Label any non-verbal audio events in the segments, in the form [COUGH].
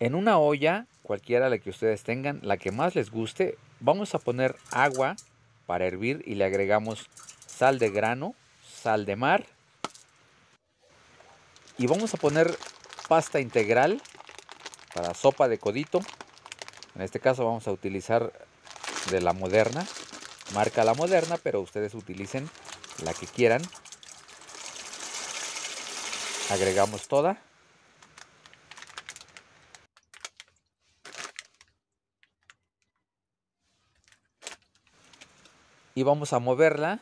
En una olla, cualquiera la que ustedes tengan, la que más les guste, vamos a poner agua para hervir y le agregamos sal de grano, sal de mar. Y vamos a poner pasta integral para sopa de codito. En este caso vamos a utilizar de la moderna, marca la moderna, pero ustedes utilicen la que quieran. Agregamos toda. y vamos a moverla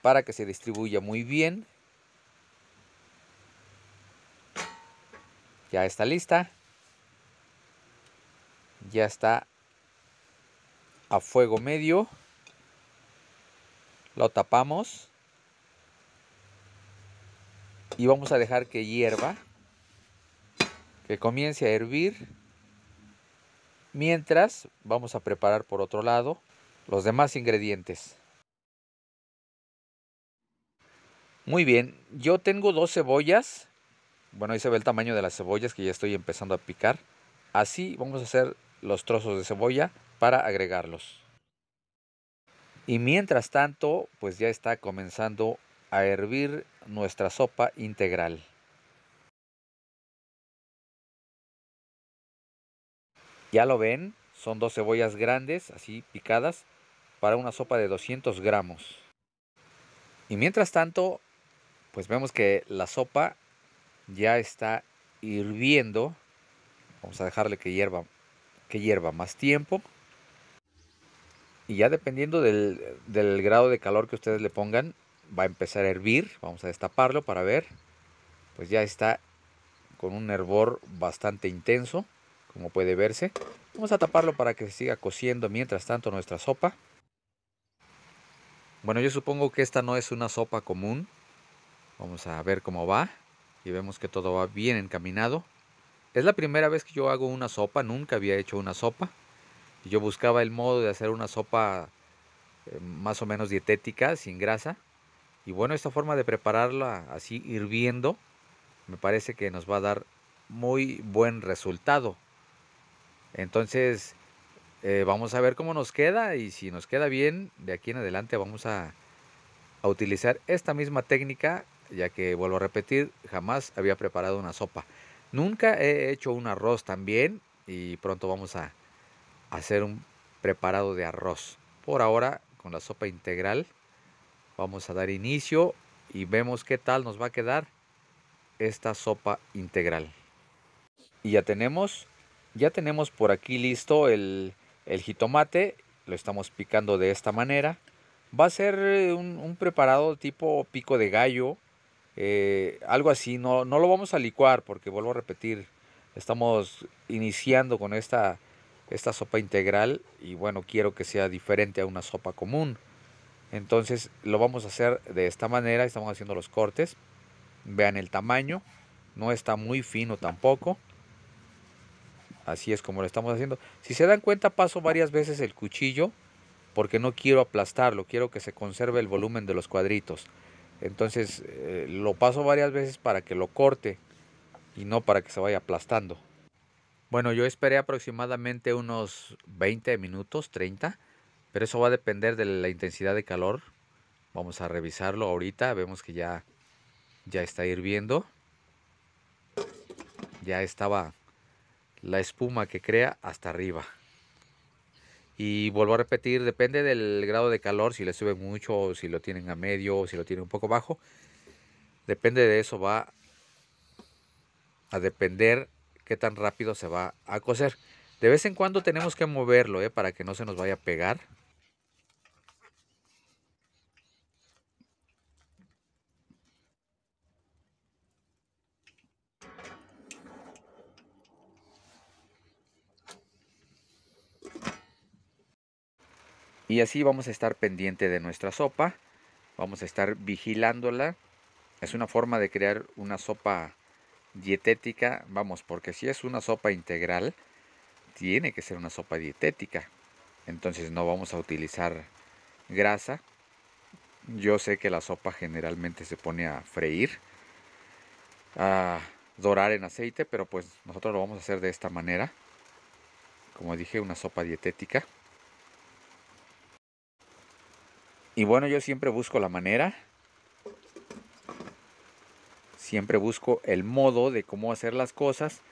para que se distribuya muy bien. Ya está lista. Ya está a fuego medio. Lo tapamos. Y vamos a dejar que hierva. Que comience a hervir. Mientras vamos a preparar por otro lado los demás ingredientes. Muy bien, yo tengo dos cebollas. Bueno, ahí se ve el tamaño de las cebollas que ya estoy empezando a picar. Así vamos a hacer los trozos de cebolla para agregarlos. Y mientras tanto, pues ya está comenzando a hervir nuestra sopa integral. Ya lo ven, son dos cebollas grandes, así picadas, para una sopa de 200 gramos. Y mientras tanto, pues vemos que la sopa ya está hirviendo. Vamos a dejarle que hierva, que hierva más tiempo. Y ya dependiendo del, del grado de calor que ustedes le pongan, va a empezar a hervir. Vamos a destaparlo para ver. Pues ya está con un hervor bastante intenso, como puede verse. Vamos a taparlo para que siga cociendo mientras tanto nuestra sopa. Bueno, yo supongo que esta no es una sopa común. Vamos a ver cómo va. Y vemos que todo va bien encaminado. Es la primera vez que yo hago una sopa. Nunca había hecho una sopa. Y yo buscaba el modo de hacer una sopa eh, más o menos dietética, sin grasa. Y bueno, esta forma de prepararla así hirviendo me parece que nos va a dar muy buen resultado. Entonces, eh, vamos a ver cómo nos queda y si nos queda bien, de aquí en adelante vamos a, utilizar esta misma técnica, ya que, vuelvo a repetir, jamás había preparado una sopa. Nunca he hecho un arroz también y pronto vamos a, a hacer un preparado de arroz. Por ahora, con la sopa integral, vamos a dar inicio y vemos qué tal nos va a quedar esta sopa integral. Y ya tenemos, ya tenemos por aquí listo el, el jitomate lo estamos picando de esta manera. Va a ser eh, un, preparado tipo pico de gallo, eh, algo así. No, no lo vamos a licuar porque vuelvo a repetir, estamos iniciando con esta, esta sopa integral y bueno, quiero que sea diferente a una sopa común. Entonces lo vamos a hacer de esta manera, estamos haciendo los cortes. Vean el tamaño, no está muy fino tampoco. Así es como lo estamos haciendo. Si se dan cuenta, paso varias veces el cuchillo porque no quiero aplastarlo, quiero que se conserve el volumen de los cuadritos. Entonces eh, lo paso varias veces para que lo corte y no para que se vaya aplastando. Bueno, yo esperé aproximadamente unos 20 minutos, 30, pero eso va a depender de la intensidad de calor. Vamos a revisarlo ahorita, vemos que ya, ya está hirviendo. Ya estaba la espuma que crea hasta arriba. Y vuelvo a repetir, depende del grado de calor, si le sube mucho, si lo tienen a medio, si lo tienen un poco bajo. Depende de eso, va a depender qué tan rápido se va a cocer. De vez en cuando tenemos que moverlo eh, para que no se nos vaya a pegar. Y así vamos a estar pendiente de nuestra sopa, vamos a estar vigilándola. Es una forma de crear una sopa dietética, vamos, porque si es una sopa integral, tiene que ser una sopa dietética. Entonces no vamos a utilizar grasa. Yo sé que la sopa generalmente se pone a freír, a dorar en aceite, pero pues nosotros lo vamos a hacer de esta manera. Como dije, una sopa dietética. Y bueno, yo siempre busco la manera. Siempre busco el modo de cómo hacer las cosas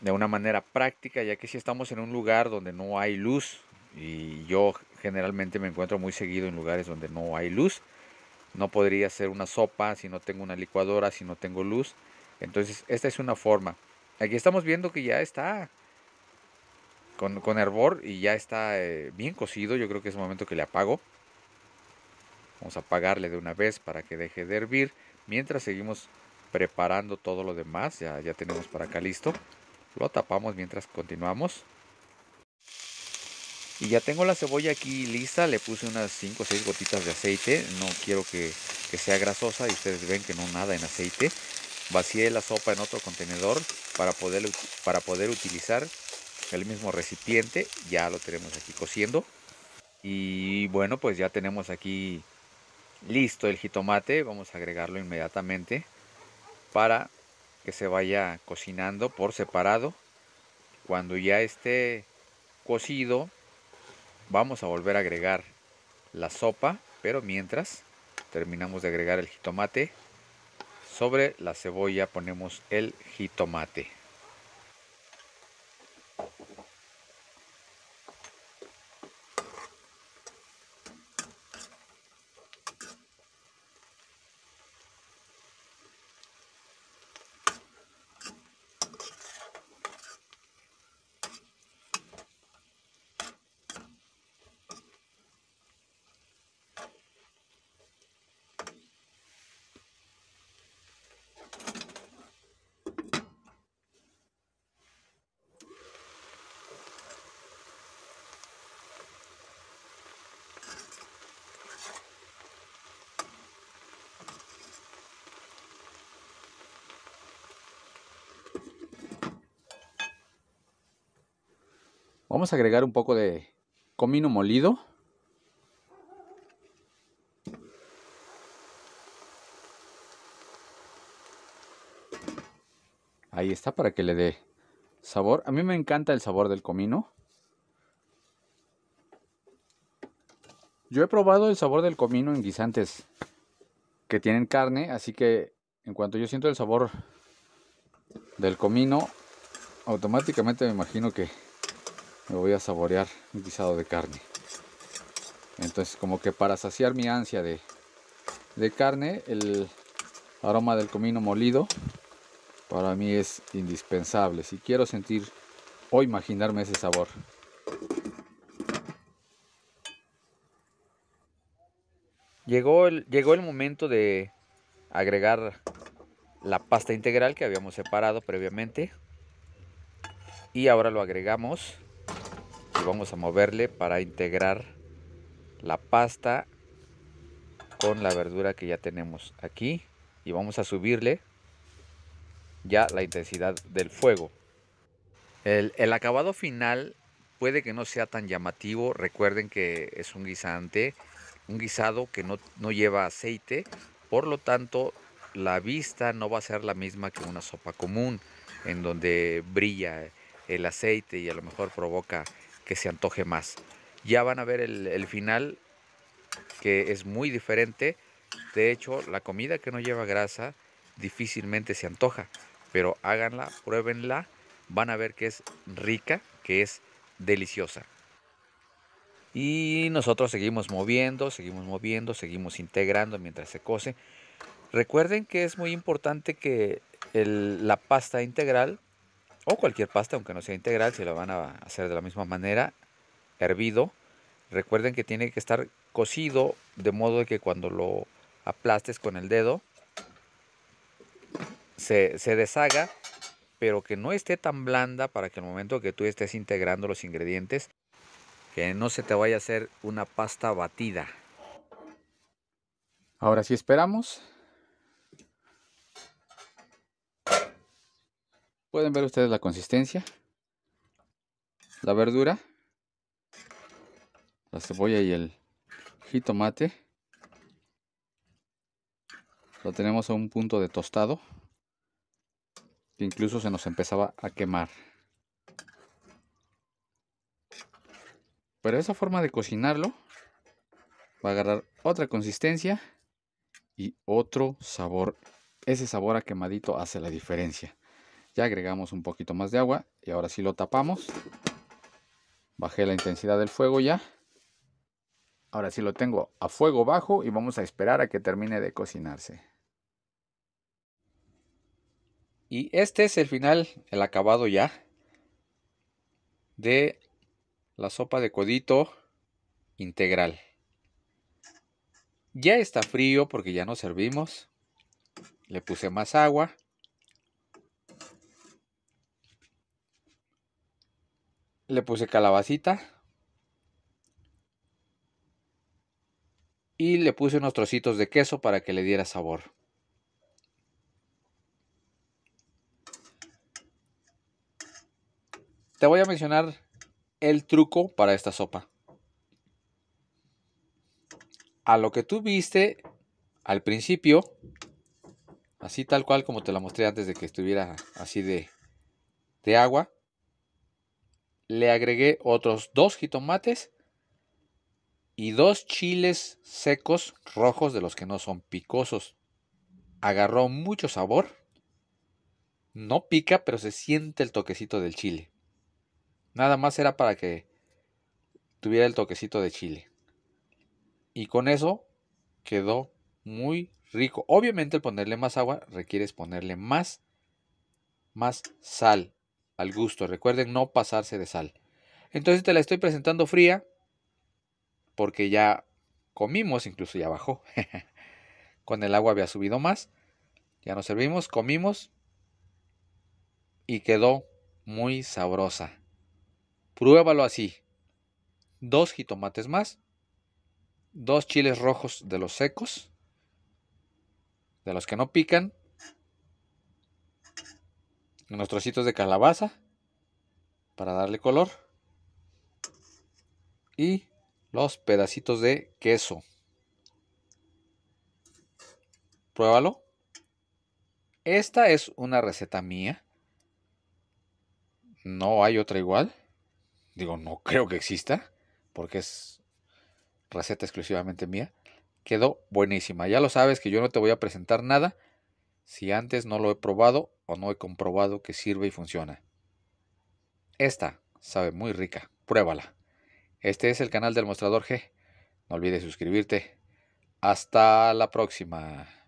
de una manera práctica, ya que si estamos en un lugar donde no hay luz, y yo generalmente me encuentro muy seguido en lugares donde no hay luz, no podría hacer una sopa si no tengo una licuadora, si no tengo luz. Entonces, esta es una forma. Aquí estamos viendo que ya está con, con hervor y ya está eh, bien cocido. Yo creo que es el momento que le apago. Vamos a apagarle de una vez para que deje de hervir. Mientras seguimos preparando todo lo demás, ya, ya tenemos para acá listo. Lo tapamos mientras continuamos. Y ya tengo la cebolla aquí lista, le puse unas 5 o 6 gotitas de aceite, no quiero que, sea grasosa y ustedes ven que no nada en aceite. Vacié la sopa en otro contenedor para poder, para poder utilizar el mismo recipiente, ya lo tenemos aquí cociendo. Y bueno, pues ya tenemos aquí listo el jitomate, vamos a agregarlo inmediatamente para que se vaya cocinando por separado. Cuando ya esté cocido, vamos a volver a agregar la sopa, pero mientras terminamos de agregar el jitomate, sobre la cebolla ponemos el jitomate. Vamos a agregar un poco de comino molido. Ahí está para que le dé sabor. A mí me encanta el sabor del comino. Yo he probado el sabor del comino en guisantes que tienen carne, así que en cuanto yo siento el sabor del comino, automáticamente me imagino que me voy a saborear un guisado de carne. Entonces como que para saciar mi ansia de, carne, el aroma del comino molido para mí es indispensable. Si quiero sentir o imaginarme ese sabor. Llegó llegó el momento de agregar la pasta integral que habíamos separado previamente. Y ahora lo agregamos vamos a moverle para integrar la pasta con la verdura que ya tenemos aquí y vamos a subirle ya la intensidad del fuego. El, acabado final puede que no sea tan llamativo, recuerden que es un guisante, un guisado que no, no lleva aceite, por lo tanto la vista no va a ser la misma que una sopa común en donde brilla el aceite y a lo mejor provoca que se antoje más. Ya van a ver el, final que es muy diferente. De hecho, la comida que no lleva grasa difícilmente se antoja, pero háganla, pruébenla, van a ver que es rica, que es deliciosa. Y nosotros seguimos moviendo, seguimos moviendo, seguimos integrando mientras se cose. Recuerden que es muy importante que la pasta integral o cualquier pasta, aunque no sea integral, se la van a hacer de la misma manera, hervido. Recuerden que tiene que estar cocido de modo que cuando lo aplastes con el dedo se, deshaga, pero que no esté tan blanda para que al momento que tú estés integrando los ingredientes, que no se te vaya a hacer una pasta batida. Ahora sí esperamos Pueden ver ustedes la consistencia. La verdura. La cebolla y el jitomate. Lo tenemos a un punto de tostado. Que incluso se nos empezaba a quemar. Pero esa forma de cocinarlo va a agarrar otra consistencia y otro sabor. Ese sabor a quemadito hace la diferencia. Ya agregamos un poquito más de agua y ahora sí lo tapamos. Bajé la intensidad del fuego ya. Ahora sí lo tengo a fuego bajo y vamos a esperar a que termine de cocinarse. Y este es el final, el acabado ya de la sopa de codito integral. Ya está frío porque ya nos servimos. Le puse más agua. le puse calabacita y le puse unos trocitos de queso para que le diera sabor. Te voy a mencionar el truco para esta sopa. A lo que tú viste al principio, así tal cual como te la mostré antes de que estuviera así de, de agua, le agregué otros dos jitomates y dos chiles secos rojos de los que no son picosos. Agarró mucho sabor. No pica, pero se siente el toquecito del chile. Nada más era para que tuviera el toquecito de chile. Y con eso quedó muy rico. Obviamente el ponerle más agua requieres ponerle más, más sal al gusto. Recuerden no pasarse de sal. Entonces te la estoy presentando fría porque ya comimos, incluso ya bajó. [LAUGHS] Con el agua había subido más. Ya nos servimos, comimos y quedó muy sabrosa. Pruébalo así. Dos jitomates más, dos chiles rojos de los secos, de los que no pican, nuestros trocitos de calabaza para darle color y los pedacitos de queso. Pruébalo. Esta es una receta mía. No hay otra igual. Digo, no creo que exista porque es receta exclusivamente mía. Quedó buenísima. Ya lo sabes que yo no te voy a presentar nada si antes no lo he probado no he comprobado que sirve y funciona. Esta sabe muy rica, pruébala. Este es el canal del mostrador G. No olvides suscribirte. Hasta la próxima.